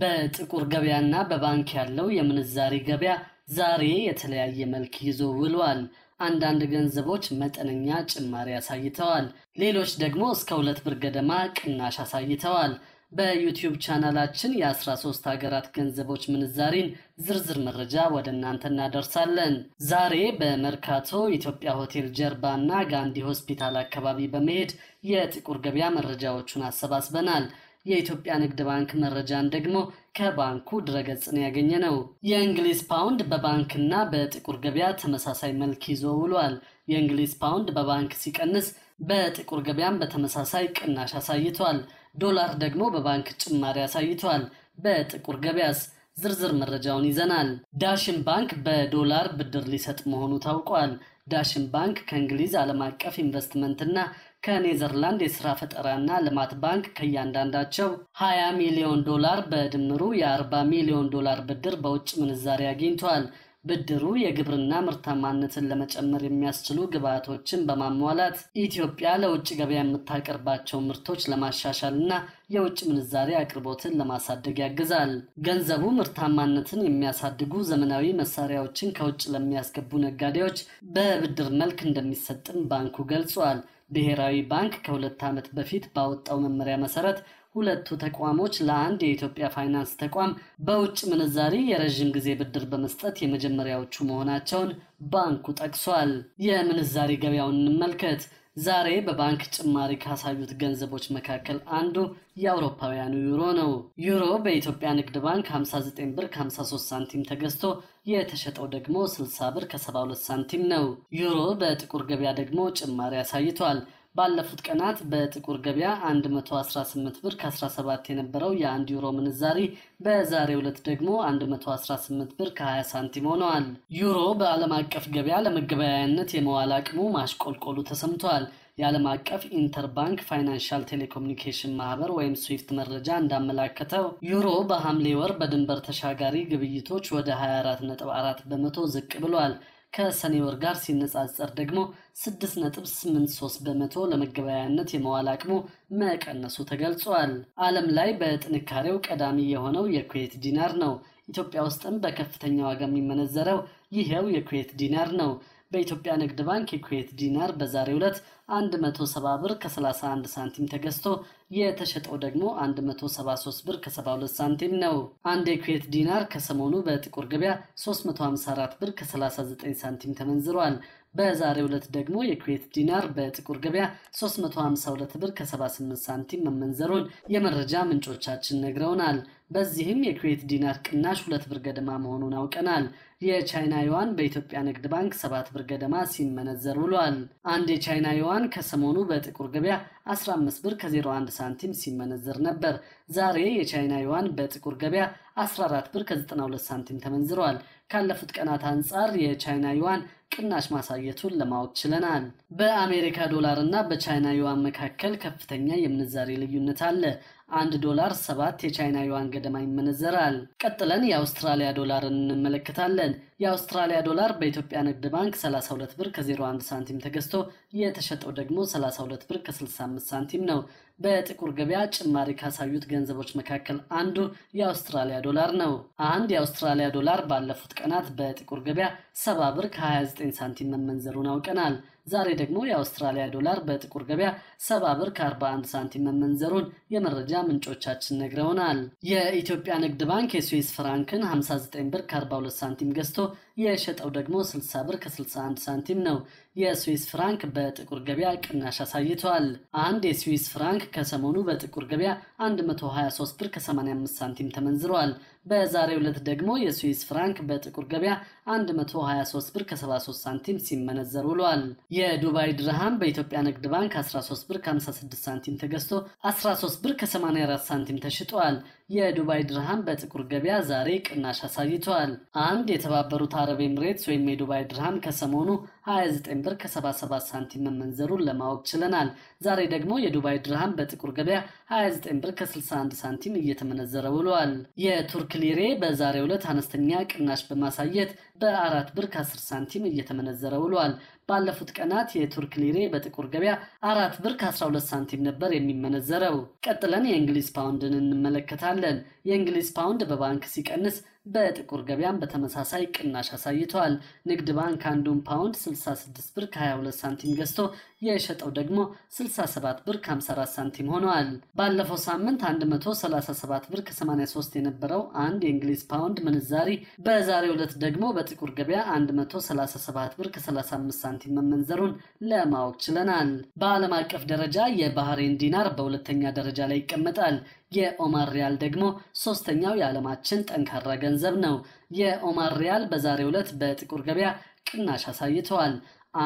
በጥቁር ገበያና በባንክ ያለው የምንዛሪ ገበያ ዛሬ የተለያየ መልክ ይዞ ውሏል። አንዳንድ ገንዘቦች መጠነኛ ጭማሪ አሳይተዋል። ሌሎች ደግሞ እስከ ሁለት ብር ገደማ ቅናሽ አሳይተዋል። በዩቲዩብ ቻናላችን የ13 ሀገራት ገንዘቦች ምንዛሪን ዝርዝር መረጃ ወደ እናንተ እናደርሳለን። ዛሬ በመርካቶ ኢትዮጵያ ሆቴል ጀርባ እና ጋንዲ ሆስፒታል አካባቢ በመሄድ የጥቁር ገበያ መረጃዎቹን አሰባስበናል። የኢትዮጵያ ንግድ ባንክ መረጃን ደግሞ ከባንኩ ነው ያገኘ ነው። የእንግሊዝ ፓውንድ በባንክና በጥቁር ገበያ ተመሳሳይ መልክ ይዞ ውሏል። የእንግሊዝ ፓውንድ በባንክ ሲቀንስ፣ በጥቁር ገበያም በተመሳሳይ ቅናሽ አሳይቷል። ዶላር ደግሞ በባንክ ጭማሪ አሳይቷል። በጥቁር ገበያስ ዝርዝር መረጃውን ይዘናል። ዳሽን ባንክ በዶላር ብድር ሊሰጥ መሆኑ ታውቋል። ዳሽን ባንክ ከእንግሊዝ ዓለም አቀፍ ኢንቨስትመንትና ከኔዘርላንድ የሥራ ፈጠራና ልማት ባንክ ከእያንዳንዳቸው 20 ሚሊዮን ዶላር በድምሩ የ40 ሚሊዮን ዶላር ብድር በውጭ ምንዛሪ አግኝቷል። ብድሩ የግብርና ምርታማነትን ለመጨመር የሚያስችሉ ግብዓቶችን በማሟላት ኢትዮጵያ ለውጭ ገበያ የምታቀርባቸው ምርቶች ለማሻሻልና የውጭ ምንዛሬ አቅርቦትን ለማሳደግ ያግዛል። ገንዘቡ ምርታማነትን የሚያሳድጉ ዘመናዊ መሳሪያዎችን ከውጭ ለሚያስገቡ ነጋዴዎች በብድር መልክ እንደሚሰጥም ባንኩ ገልጿል። ብሔራዊ ባንክ ከሁለት ዓመት በፊት ባወጣው መመሪያ መሰረት ሁለቱ ተቋሞች ለአንድ የኢትዮጵያ ፋይናንስ ተቋም በውጭ ምንዛሪ የረዥም ጊዜ ብድር በመስጠት የመጀመሪያዎቹ መሆናቸውን ባንኩ ጠቅሷል። የምንዛሪ ገበያውን እንመልከት። ዛሬ በባንክ ጭማሪ ካሳዩት ገንዘቦች መካከል አንዱ የአውሮፓውያኑ ዩሮ ነው። ዩሮ በኢትዮጵያ ንግድ ባንክ 59 ብር ከ53 ሳንቲም ተገዝቶ የተሸጠው ደግሞ 60 ብር ከ72 ሳንቲም ነው። ዩሮ በጥቁር ገበያ ደግሞ ጭማሪ አሳይቷል። ባለፉት ቀናት በጥቁር ገበያ 118 ብር ከ17 የነበረው የአንድ ዩሮ ምንዛሪ በዛሬው ዕለት ደግሞ 118 ብር ከ20 ሳንቲም ሆነዋል። ዩሮ በዓለም አቀፍ ገበያ ለመገበያያነት የመዋል አቅሙ ማሽቆልቆሉ ተሰምቷል። የዓለም አቀፍ ኢንተርባንክ ፋይናንሻል ቴሌኮሙኒኬሽን ማህበር ወይም ስዊፍት መረጃ እንዳመላከተው ዩሮ በሐምሌ ወር በድንበር ተሻጋሪ ግብይቶች ወደ 24.4 በመቶ ዝቅ ብሏል። ከሰኔ ወር ጋር ሲነጻጸር ደግሞ 6.83 በመቶ ለመገበያያነት የመዋል አቅሙ መቀነሱ ተገልጿል። ዓለም ላይ በጥንካሬው ቀዳሚ የሆነው የኩዌት ዲናር ነው። ኢትዮጵያ ውስጥም በከፍተኛ ዋጋ የሚመነዘረው ይሄው የኩዌት ዲናር ነው። በኢትዮጵያ ንግድ ባንክ የኩዌት ዲናር በዛሬ ዕለት 170 ብር ከ31 ሳንቲም ተገዝቶ የተሸጠው ደግሞ 173 ብር ከ72 ሳንቲም ነው። አንድ የኩዌት ዲናር ከሰሞኑ በጥቁር ገበያ 354 ብር ከ39 ሳንቲም ተመንዝሯል። በዛሬ ዕለት ደግሞ የኩዌት ዲናር በጥቁር ገበያ 352 ብር ከ78 ሳንቲም መመንዘሩን የመረጃ ምንጮቻችን ነግረውናል። በዚህም የኩዌት ዲናር ቅናሽ ሁለት ብር ገደማ መሆኑን አውቀናል። የቻይና ዩዋን በኢትዮጵያ ንግድ ባንክ ሰባት ብር ገደማ ሲመነዘር ውሏል። አንድ የቻይና ዩዋን ከሰሞኑ በጥቁር ገበያ 15 ብር ከ01 ሳንቲም ሲመነዘር ነበር። ዛሬ የቻይና ዩዋን በጥቁር ገበያ 14 ብር ከ92 ሳንቲም ተመንዝሯል። ካለፉት ቀናት አንጻር የቻይና ዩዋን ቅናሽ ማሳየቱን ለማወቅ ችለናል። በአሜሪካ ዶላር እና በቻይና ዩዋን መካከል ከፍተኛ የምንዛሬ ልዩነት አለ። አንድ ዶላር ሰባት የቻይና ዩዋን ገደማ ይመነዘራል። ቀጥለን የአውስትራሊያ ዶላርን እንመለከታለን። የአውስትራሊያ ዶላር በኢትዮጵያ ንግድ ባንክ 32 ብር ከ01 ሳንቲም ተገዝቶ የተሸጠው ደግሞ 32 ብር ከ65 ሳንቲም ነው። በጥቁር ገበያ ጭማሪ ካሳዩት ገንዘቦች መካከል አንዱ የአውስትራሊያ ዶላር ነው። አንድ የአውስትራሊያ ዶላር ባለፉት ቀናት በጥቁር ገበያ 70 ብር ከ29 ሳንቲም መመንዘሩን አውቀናል። ዛሬ ደግሞ የአውስትራሊያ ዶላር በጥቁር ገበያ 70 ብር ከ41 ሳንቲም መመንዘሩን የመረጃ ምንጮቻችን ነግረውናል። የኢትዮጵያ ንግድ ባንክ የስዊስ ፍራንክን 59 ብር ከ42 ሳንቲም ገዝቶ የሸጠው ደግሞ 60 ብር ከ61 ሳንቲም ነው። የስዊስ ፍራንክ በጥቁር ገበያ ቅናሽ አሳይቷል። አንድ የስዊስ ፍራንክ ከሰሞኑ በጥቁር ገበያ 123 ብር ከ85 ሳንቲም ተመንዝሯል። በዛሬው ዕለት ደግሞ የስዊስ ፍራንክ በጥቁር ገበያ 123 ብር ከ73 ሳንቲም ሲመነዘር ውሏል። የዱባይ ድርሃም በኢትዮጵያ ንግድ ባንክ 13 ብር ከ56 ሳንቲም ተገዝቶ 13 ብር ከ84 ሳንቲም ተሽጧል። የዱባይ ድርሃም በጥቁር ገበያ ዛሬ ቅናሽ አሳይቷል። አንድ የተባበሩት አረብ ኤምሬትስ ወይም የዱባይ ድርሃም ከሰሞኑ 29 ብር ከ77 ሳንቲም መመንዘሩን ለማወቅ ችለናል። ዛሬ ደግሞ የዱባይ ድርሃም በጥቁር ገበያ 29 ብር ከ61 ሳንቲም እየተመነዘረ ውሏል። የቱርክ ሊሬ በዛሬ ዕለት አነስተኛ ቅናሽ በማሳየት በአራት ብር ከ10 ሳንቲም እየተመነዘረ ውሏል። ባለፉት ቀናት የቱርክ ሊሬ በጥቁር ገበያ አራት ብር ከ12 ሳንቲም ነበር የሚመነዘረው። ቀጥለን የእንግሊዝ ፓውንድን እንመለከታለን። የእንግሊዝ ፓውንድ በባንክ ሲቀንስ በጥቁር ገበያም በተመሳሳይ ቅናሽ አሳይተዋል። ንግድ ባንክ አንዱን ፓውንድ 66 ብር ከ22 ሳንቲም ገዝቶ የሸጠው ደግሞ 67 ብር ከ54 ሳንቲም ሆነዋል። ባለፈው ሳምንት 137 ብር ከ83 የነበረው አንድ የእንግሊዝ ፓውንድ ምንዛሪ በዛሬው ዕለት ደግሞ በጥቁር ገበያ 137 ብር ከ35 ሳንቲም መመንዘሩን ለማወቅ ችለናል። በዓለም አቀፍ ደረጃ የባህሬን ዲናር በሁለተኛ ደረጃ ላይ ይቀመጣል። የኦማር ሪያል ደግሞ ሶስተኛው የዓለማችን ጠንካራ ገንዘብ ነው። የኦማር ሪያል በዛሬው ዕለት በጥቁር ገበያ ቅናሽ አሳይተዋል።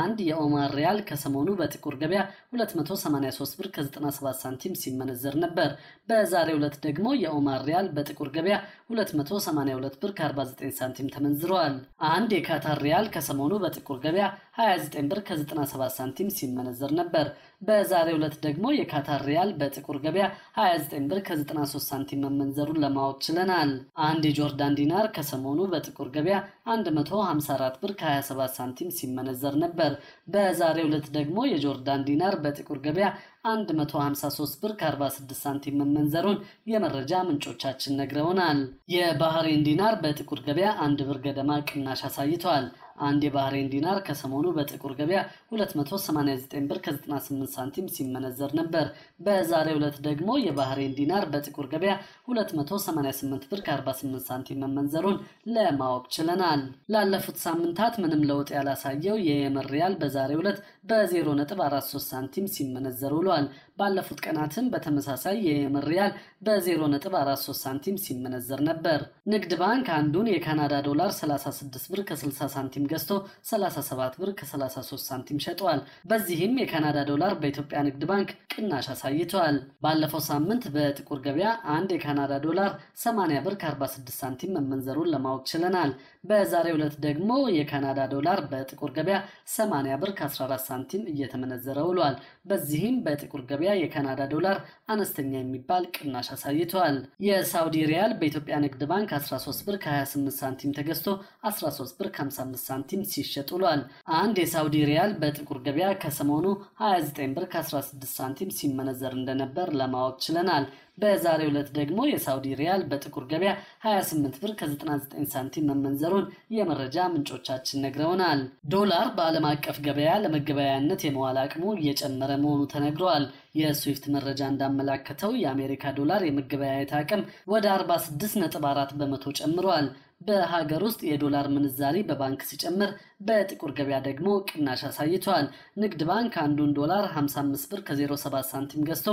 አንድ የኦማር ሪያል ከሰሞኑ በጥቁር ገበያ 283 ብር ከ97 ሳንቲም ሲመነዘር ነበር። በዛሬው ዕለት ደግሞ የኦማር ሪያል በጥቁር ገበያ 282 ብር ከ49 ሳንቲም ተመንዝረዋል። አንድ የካታር ሪያል ከሰሞኑ በጥቁር ገበያ 29 ብር ከ97 ሳንቲም ሲመነዘር ነበር። በዛሬው ዕለት ደግሞ የካታር ሪያል በጥቁር ገበያ 29 ብር ከ93 ሳንቲም መመንዘሩን ለማወቅ ችለናል። አንድ የጆርዳን ዲናር ከሰሞኑ በጥቁር ገበያ 154 ብር ከ27 ሳንቲም ሲመነዘር ነበር። ነበር። በዛሬው ዕለት ደግሞ የጆርዳን ዲናር በጥቁር ገበያ 153 ብር ከ46 ሳንቲም መመንዘሩን የመረጃ ምንጮቻችን ነግረውናል። የባህሬን ዲናር በጥቁር ገበያ አንድ ብር ገደማ ቅናሽ አሳይተዋል። አንድ የባህሬን ዲናር ከሰሞኑ በጥቁር ገበያ 289 ብር ከ98 ሳንቲም ሲመነዘር ነበር። በዛሬው ዕለት ደግሞ የባህሬን ዲናር በጥቁር ገበያ 288 ብር ከ48 ሳንቲም መመንዘሩን ለማወቅ ችለናል። ላለፉት ሳምንታት ምንም ለውጥ ያላሳየው የየመን ሪያል በዛሬው ዕለት በ0.43 ሳንቲም ሲመነዘር ውሏል። ባለፉት ቀናትም በተመሳሳይ የየመን ሪያል በ0.43 ሳንቲም ሲመነዘር ነበር። ንግድ ባንክ አንዱን የካናዳ ዶላር 36 ብር ከ60 ሳንቲም ሳንቲም ገዝቶ 37 ብር ከ33 ሳንቲም ሸጠዋል። በዚህም የካናዳ ዶላር በኢትዮጵያ ንግድ ባንክ ቅናሽ አሳይተዋል። ባለፈው ሳምንት በጥቁር ገበያ አንድ የካናዳ ዶላር 80 ብር ከ46 ሳንቲም መመንዘሩን ለማወቅ ችለናል። በዛሬው ዕለት ደግሞ የካናዳ ዶላር በጥቁር ገበያ 80 ብር ከ14 ሳንቲም እየተመነዘረ ውሏል። በዚህም በጥቁር ገበያ የካናዳ ዶላር አነስተኛ የሚባል ቅናሽ አሳይተዋል። የሳውዲ ሪያል በኢትዮጵያ ንግድ ባንክ 13 ብር ከ28 ሳንቲም ተገዝቶ 13 ብር ከ55 ሳንቲም ሲሸጥ ውሏል። አንድ የሳውዲ ሪያል በጥቁር ገበያ ከሰሞኑ 29 ብር ከ16 ሳንቲም ሲመነዘር እንደነበር ለማወቅ ችለናል። በዛሬው ዕለት ደግሞ የሳውዲ ሪያል በጥቁር ገበያ 28 ብር ከ99 ሳንቲም መመንዘሩን የመረጃ ምንጮቻችን ነግረውናል። ዶላር በዓለም አቀፍ ገበያ ለመገበያያነት የመዋል አቅሙ እየጨመረ መሆኑ ተነግሯል። የስዊፍት መረጃ እንዳመላከተው የአሜሪካ ዶላር የመገበያየት አቅም ወደ 46.4 በመቶ ጨምሯል። በሀገር ውስጥ የዶላር ምንዛሪ በባንክ ሲጨምር በጥቁር ገበያ ደግሞ ቅናሽ አሳይቷል። ንግድ ባንክ አንዱን ዶላር 55 ብር ከ07 ሳንቲም ገዝቶ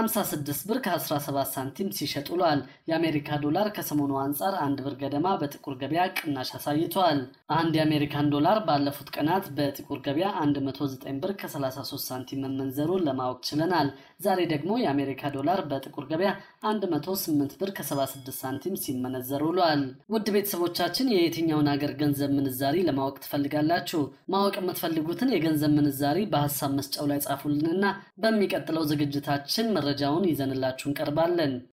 56 ብር ከ17 ሳንቲም ሲሸጥ ውሏል። የአሜሪካ ዶላር ከሰሞኑ አንጻር አንድ ብር ገደማ በጥቁር ገበያ ቅናሽ አሳይቷል። አንድ የአሜሪካን ዶላር ባለፉት ቀናት በጥቁር ገበያ 109 ብር ከ33 ሳንቲም መመንዘሩን ለማወቅ ችለናል። ዛሬ ደግሞ የአሜሪካ ዶላር በጥቁር ገበያ 108 ብር ከ76 ሳንቲም ሲመነዘር ውሏል። ውድ ቤተሰ ቤተሰቦቻችን የየትኛውን ሀገር ገንዘብ ምንዛሪ ለማወቅ ትፈልጋላችሁ? ማወቅ የምትፈልጉትን የገንዘብ ምንዛሪ በሀሳብ መስጫው ላይ ጻፉልንና በሚቀጥለው ዝግጅታችን መረጃውን ይዘንላችሁ እንቀርባለን።